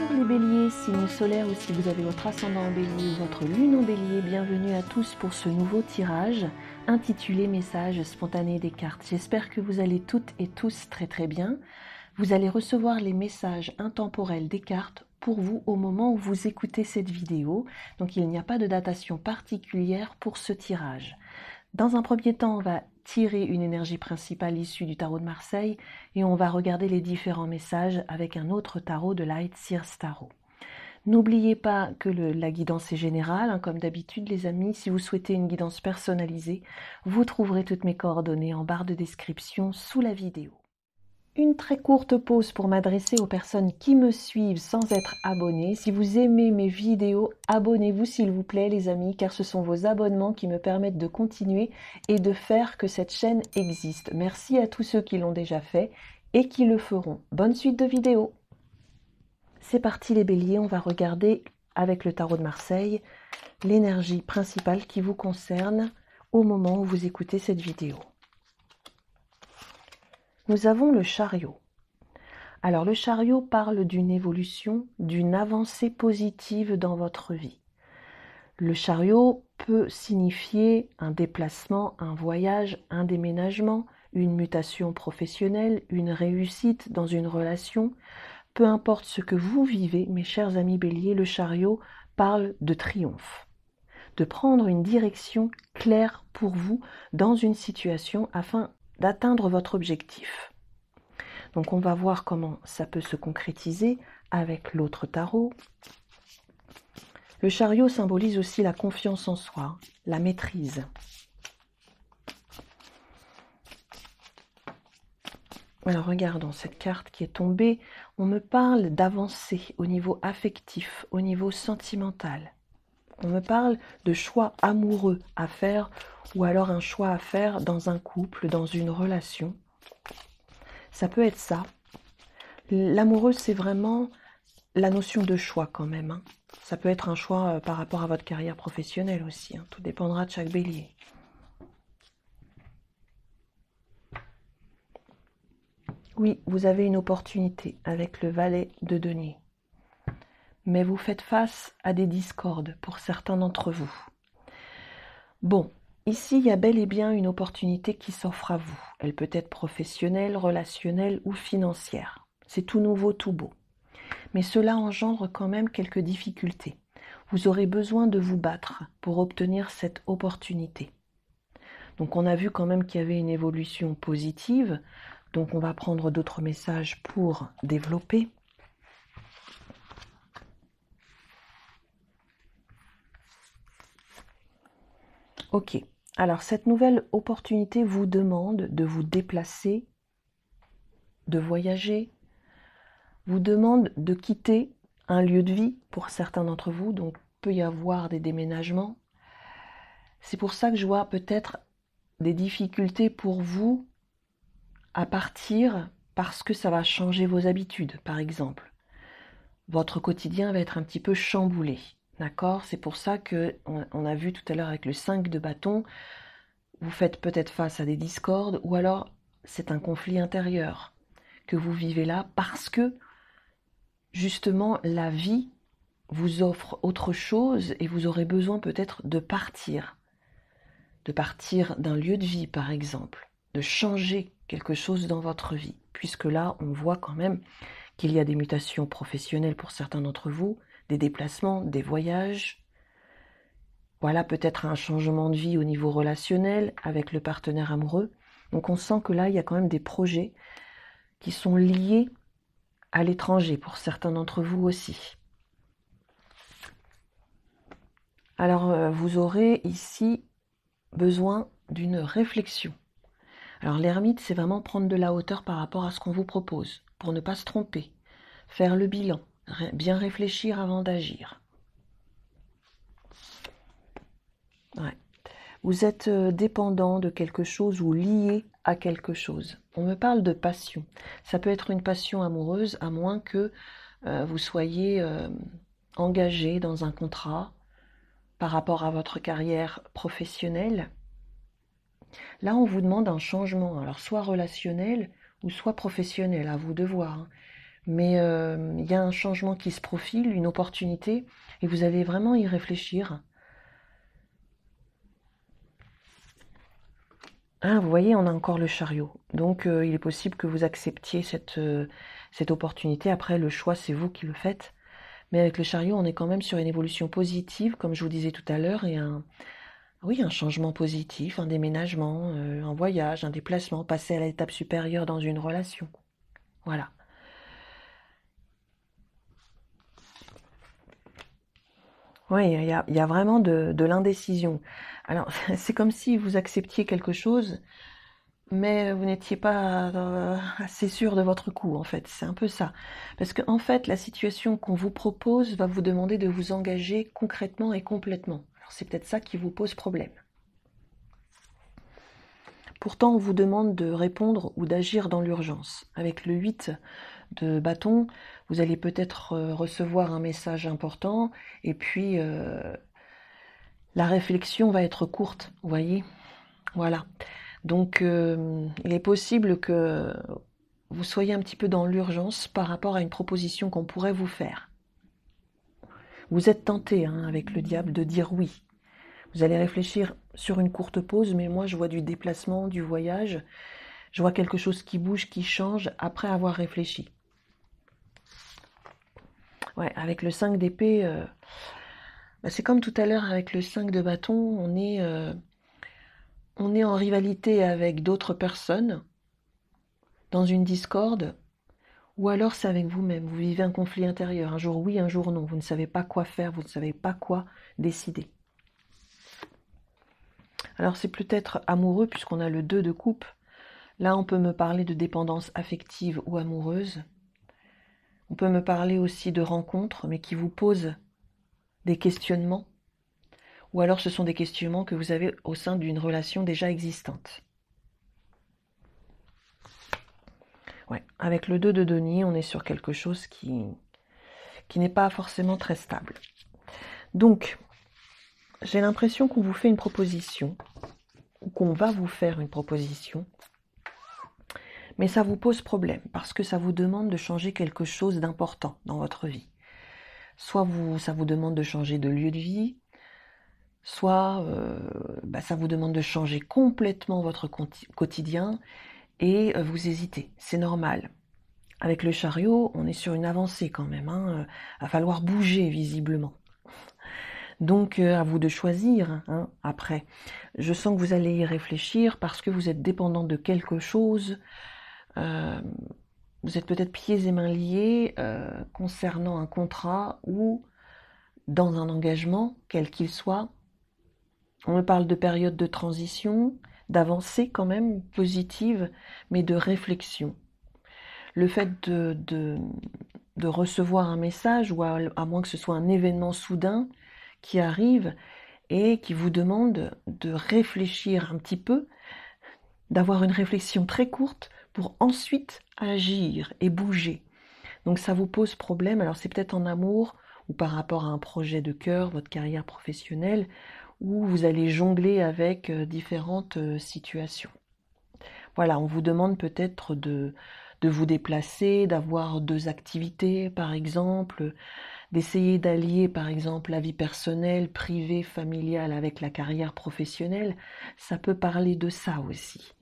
Bonjour les béliers, signe solaire ou si vous avez votre ascendant en bélier ou votre lune en bélier, bienvenue à tous pour ce nouveau tirage intitulé Message spontané des cartes. J'espère que vous allez toutes et tous très très bien. Vous allez recevoir les messages intemporels des cartes pour vous au moment où vous écoutez cette vidéo, donc il n'y a pas de datation particulière pour ce tirage. Dans un premier temps, on va tirer une énergie principale issue du tarot de Marseille et on va regarder les différents messages avec un autre tarot de Light Sears Tarot. N'oubliez pas que la guidance est générale, hein, comme d'habitude les amis, si vous souhaitez une guidance personnalisée, vous trouverez toutes mes coordonnées en barre de description sous la vidéo une très courte pause pour m'adresser aux personnes qui me suivent sans être abonnées. Si vous aimez mes vidéos, abonnez-vous s'il vous plaît les amis, car ce sont vos abonnements qui me permettent de continuer et de faire que cette chaîne existe. Merci à tous ceux qui l'ont déjà fait et qui le feront. Bonne suite de vidéos C'est parti les béliers, on va regarder avec le tarot de Marseille l'énergie principale qui vous concerne au moment où vous écoutez cette vidéo nous avons le chariot. Alors le chariot parle d'une évolution, d'une avancée positive dans votre vie. Le chariot peut signifier un déplacement, un voyage, un déménagement, une mutation professionnelle, une réussite dans une relation. Peu importe ce que vous vivez, mes chers amis béliers, le chariot parle de triomphe de prendre une direction claire pour vous dans une situation afin d'atteindre votre objectif. Donc on va voir comment ça peut se concrétiser avec l'autre tarot. Le chariot symbolise aussi la confiance en soi, la maîtrise. Alors regardons cette carte qui est tombée. On me parle d'avancer au niveau affectif, au niveau sentimental. On me parle de choix amoureux à faire ou alors un choix à faire dans un couple, dans une relation. Ça peut être ça. L'amoureux, c'est vraiment la notion de choix quand même. Hein. Ça peut être un choix euh, par rapport à votre carrière professionnelle aussi. Hein. Tout dépendra de chaque bélier. Oui, vous avez une opportunité avec le valet de denier mais vous faites face à des discordes pour certains d'entre vous. Bon, ici, il y a bel et bien une opportunité qui s'offre à vous. Elle peut être professionnelle, relationnelle ou financière. C'est tout nouveau, tout beau. Mais cela engendre quand même quelques difficultés. Vous aurez besoin de vous battre pour obtenir cette opportunité. Donc on a vu quand même qu'il y avait une évolution positive. Donc on va prendre d'autres messages pour développer. Ok, alors cette nouvelle opportunité vous demande de vous déplacer, de voyager, vous demande de quitter un lieu de vie pour certains d'entre vous, donc peut y avoir des déménagements. C'est pour ça que je vois peut-être des difficultés pour vous à partir parce que ça va changer vos habitudes, par exemple. Votre quotidien va être un petit peu chamboulé. D'accord C'est pour ça que on, a vu tout à l'heure avec le 5 de bâton, vous faites peut-être face à des discordes ou alors c'est un conflit intérieur que vous vivez là parce que justement la vie vous offre autre chose et vous aurez besoin peut-être de partir, de partir d'un lieu de vie par exemple, de changer quelque chose dans votre vie, puisque là on voit quand même qu'il y a des mutations professionnelles pour certains d'entre vous, des déplacements, des voyages. Voilà peut-être un changement de vie au niveau relationnel avec le partenaire amoureux. Donc on sent que là, il y a quand même des projets qui sont liés à l'étranger, pour certains d'entre vous aussi. Alors euh, vous aurez ici besoin d'une réflexion. Alors l'ermite, c'est vraiment prendre de la hauteur par rapport à ce qu'on vous propose, pour ne pas se tromper, faire le bilan, bien réfléchir avant d'agir. Vous êtes euh, dépendant de quelque chose ou lié à quelque chose. On me parle de passion. Ça peut être une passion amoureuse, à moins que euh, vous soyez euh, engagé dans un contrat par rapport à votre carrière professionnelle. Là, on vous demande un changement, alors soit relationnel ou soit professionnel, à vous de voir. Hein mais euh, il y a un changement qui se profile, une opportunité, et vous allez vraiment y réfléchir. Ah, vous voyez, on a encore le chariot. Donc, euh, il est possible que vous acceptiez cette, euh, cette opportunité. Après, le choix, c'est vous qui le faites. Mais avec le chariot, on est quand même sur une évolution positive, comme je vous disais tout à l'heure, et un, oui, un changement positif, un déménagement, un voyage, un déplacement, passer à l'étape supérieure dans une relation. Voilà. Oui, il y a, vraiment de, l'indécision. Alors, c'est comme si vous acceptiez quelque chose, mais vous n'étiez pas euh, assez sûr de votre coup, en fait. C'est un peu ça. Parce qu'en en fait, la situation qu'on vous propose va vous demander de vous engager concrètement et complètement. Alors, c'est peut-être ça qui vous pose problème. Pourtant, on vous demande de répondre ou d'agir dans l'urgence. Avec le 8 de bâton, vous allez peut-être euh, recevoir un message important et puis euh, la réflexion va être courte, vous voyez Voilà. Donc euh, il est possible que vous soyez un petit peu dans l'urgence par rapport à une proposition qu'on pourrait vous faire. Vous êtes tenté hein, avec le diable de dire oui. Vous allez réfléchir sur une courte pause, mais moi je vois du déplacement, du voyage, je vois quelque chose qui bouge, qui change après avoir réfléchi avec le 5 d'épée, euh, bah, c'est comme tout à l'heure avec le 5 de bâton, on est, euh, on est en rivalité avec d'autres personnes, dans une discorde, ou alors c'est avec vous-même, vous vivez un conflit intérieur, un jour oui, un jour non, vous ne savez pas quoi faire, vous ne savez pas quoi décider. Alors c'est peut-être amoureux puisqu'on a le 2 de coupe. Là, on peut me parler de dépendance affective ou amoureuse. On peut me parler aussi de rencontres, mais qui vous posent des questionnements. Ou alors ce sont des questionnements que vous avez au sein d'une relation déjà existante. Avec le 2 de Denis, on est sur quelque chose qui, qui n'est pas forcément très stable. Donc, j'ai l'impression qu'on vous fait une proposition, ou qu'on va vous faire une proposition, mais ça vous pose problème parce que ça vous demande de changer quelque chose d'important dans votre vie. Soit vous, ça vous demande de changer de lieu de vie, soit euh, bah, ça vous demande de changer complètement votre quotidien et euh, vous hésitez. C'est normal. Avec le chariot, on est sur une avancée quand même. Il hein, va euh, falloir bouger visiblement. Donc à vous de choisir hein, après. Je sens que vous allez y réfléchir parce que vous êtes dépendant de quelque chose euh, vous êtes peut-être pieds et mains liés euh, concernant un contrat ou dans un engagement, quel qu'il soit. On me parle de période de transition, d'avancée quand même positive, mais de réflexion. Le fait de, de, recevoir un message, ou à, moins que ce soit un événement soudain qui arrive et qui vous demande de réfléchir un petit peu, d'avoir une réflexion très courte pour ensuite agir et bouger. Donc ça vous pose problème, alors c'est peut-être en amour ou par rapport à un projet de cœur, votre carrière professionnelle, où vous allez jongler avec euh, différentes euh, situations. Voilà, on vous demande peut-être de vous déplacer, d'avoir deux activités par exemple, d'essayer d'allier par exemple la vie personnelle, privée, familiale avec la carrière professionnelle, ça peut parler de ça aussi.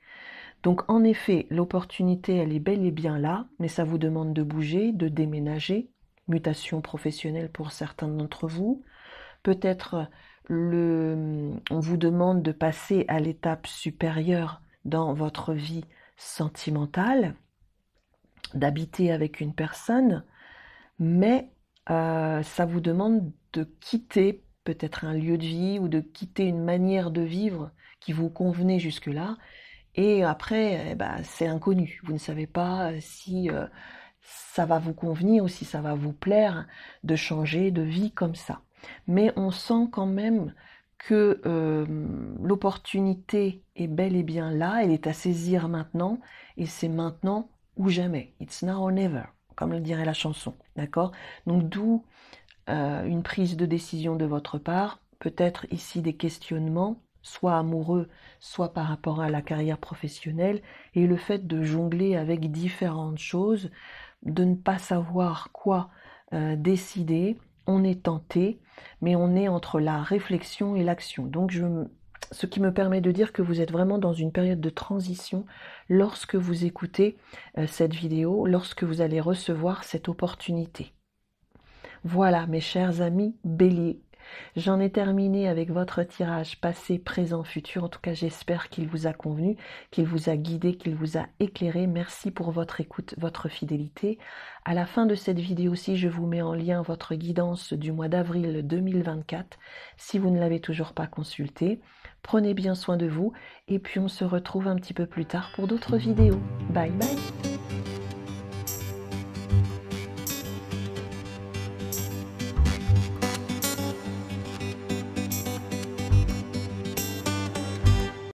Donc en effet, l'opportunité, elle est bel et bien là, mais ça vous demande de bouger, de déménager, mutation professionnelle pour certains d'entre vous. Peut-être on vous demande de passer à l'étape supérieure dans votre vie sentimentale, d'habiter avec une personne, mais euh, ça vous demande de quitter peut-être un lieu de vie ou de quitter une manière de vivre qui vous convenait jusque-là et après, eh ben, c'est inconnu. Vous ne savez pas euh, si euh, ça va vous convenir ou si ça va vous plaire de changer de vie comme ça. Mais on sent quand même que euh, l'opportunité est bel et bien là, elle est à saisir maintenant, et c'est maintenant ou jamais. It's now or never, comme le dirait la chanson. D'accord Donc d'où une prise de décision de votre part, peut-être ici des questionnements, soit amoureux, soit par rapport à la carrière professionnelle, et le fait de jongler avec différentes choses, de ne pas savoir quoi euh, décider, on est tenté, mais on est entre la réflexion et l'action. Donc ce qui me permet de dire que vous êtes vraiment dans une période de transition lorsque vous écoutez euh, cette vidéo, lorsque vous allez recevoir cette opportunité. Voilà mes chers amis béliers, J'en ai terminé avec votre tirage passé, présent, futur. En tout cas, j'espère qu'il vous a convenu, qu'il vous a guidé, qu'il vous a éclairé. Merci pour votre écoute, votre fidélité. À la fin de cette vidéo aussi, je vous mets en lien votre guidance du mois d'avril 2024 si vous ne l'avez toujours pas consulté. Prenez bien soin de vous et puis on se retrouve un petit peu plus tard pour d'autres vidéos. Bye bye